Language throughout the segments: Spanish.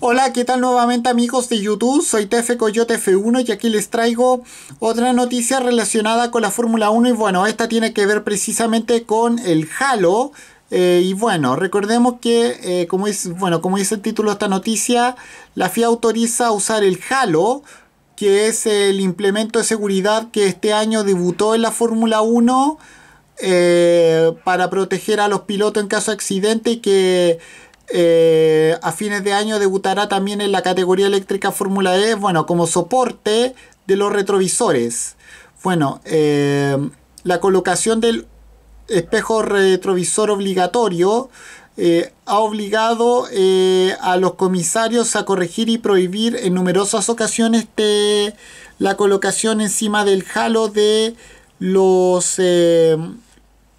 Hola, ¿qué tal nuevamente amigos de YouTube? Soy TF Coyote F1 y aquí les traigo otra noticia relacionada con la Fórmula 1 y bueno, esta tiene que ver precisamente con el Halo. Eh, y bueno, recordemos que, eh, como, es, bueno, como dice el título de esta noticia, la FIA autoriza a usar el Halo, que es el implemento de seguridad que este año debutó en la Fórmula 1 eh, para proteger a los pilotos en caso de accidente y que eh, a fines de año debutará también en la categoría eléctrica Fórmula E, bueno, como soporte de los retrovisores. Bueno, eh, la colocación del espejo retrovisor obligatorio eh, ha obligado a los comisarios a corregir y prohibir en numerosas ocasiones la colocación encima del halo de los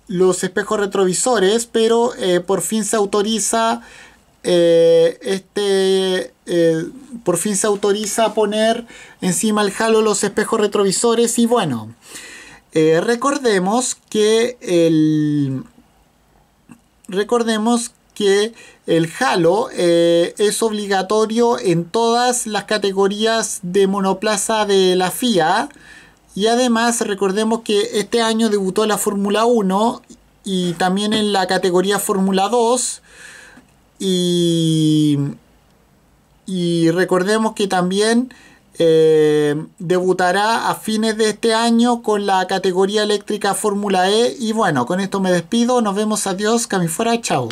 los espejos retrovisores, pero eh, por fin se autoriza eh, este eh, por fin se autoriza poner encima el halo los espejos retrovisores y bueno recordemos que el recordemos que el halo es obligatorio en todas las categorías de monoplaza de la FIA y además recordemos que este año debutó la Fórmula 1 y también en la categoría Fórmula 2. Y, recordemos que también eh, debutará a fines de este año con la categoría eléctrica Fórmula E. Y bueno, con esto me despido. Nos vemos. Adiós. fuera, Chao.